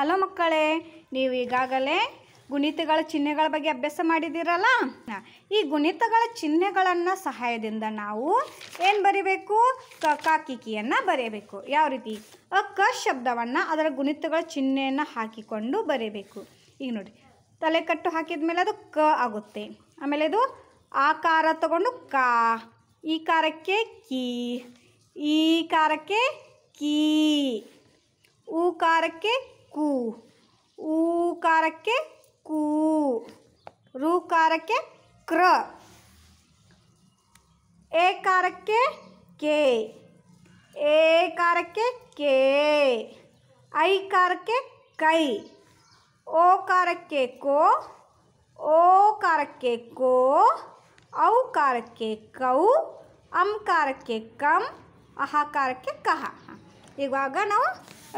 hello ಮಕ್ಕಳೇ ನೀವು ಈಗಾಗಲೇ ಗುಣಿತಗಳ ಚಿಹ್ನೆಗಳ ಬಗ್ಗೆ ಅಭ್ಯಾಸ ಮಾಡಿದ್ದೀರಲ್ಲ ಈ ಗುಣಿತಗಳ ಚಿಹ್ನೆಗಳನ್ನು ಸಹಾಯದಿಂದ ನಾವು ಏನು ಬರಿಬೇಕು ಕ ಕಾಕಿಕಿಯನ್ನು ಬರೆಯಬೇಕು ಯಾವ ರೀತಿ ಕ ಶಬ್ದವನ್ನು ಅದರ ಗುಣಿತಗಳ ಚಿಹ್ನೆಯನ್ನು ಹಾಕಿಕೊಂಡು ಬರೆಯಬೇಕು ಈಗ ನೋಡಿ ತಲೆ ಕಟ್ಟು ಹಾಕಿದ ಮೇಲೆ ಅದು ಕ ಆಗುತ್ತೆ ಆಮೇಲೆ ಇದು ಆಕಾರ ತಗೊಂಡು ಕ ಈ ಕಾರಕ್ಕೆ ಕೀ ಈ ಕಾರಕ್ಕೆ ಕೀ ಕಾರಕ್ಕೆ कू ऊ कार के कू रू कार के क्र ए कार के के ए कार के के आई कार के कई ओ कार के को ओ कार के को औ कार के कौ अम कार के कम अहा कार के कहा एक बार गनो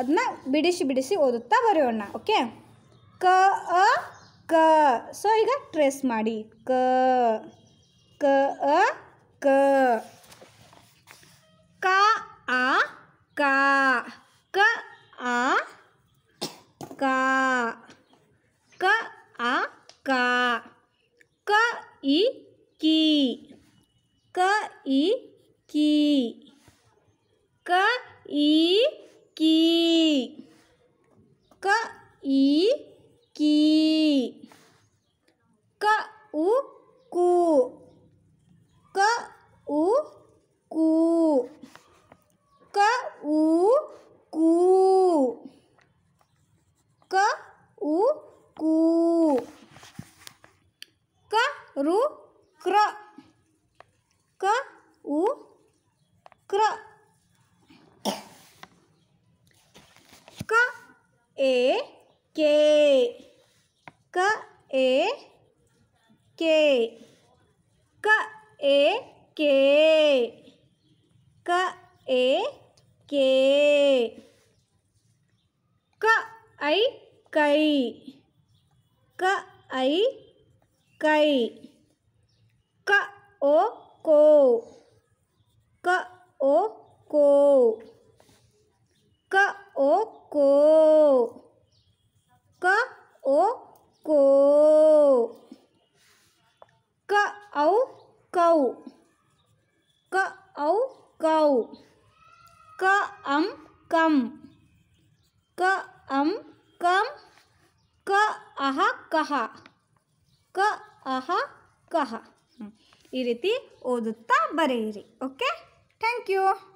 ಅದನ್ನ ಬಿಡಿಸಿ ಬಿಡಿಸಿ ಓದುತ್ತಾ ಬರೆಯೋಣ ಓಕೆ ಕ ಅ ಕ ಸೊ ಈಗ ಟ್ರೇಸ್ ಮಾಡಿ ಕ ಕ ಅ ಕ ಕ ಆ ಕ ಕ ಆ ಕ ಕ ಆ ಕ ಕ ಇ ಕಿ ಕ ಇ ಕಿ ಕ ಇ u ku ke u ku ke u ku ke u ku ke ru kre ke u kre ke e ke ke e के क ए के क ए के क ऐ कई क ऐ कई क ओ को क ओ को क ओ को क ओ को औ कौ कऊ कऊ कौ क अम कम क अम कम क अह कह क अह कह रीति ओदता बरि ओके थैंक यू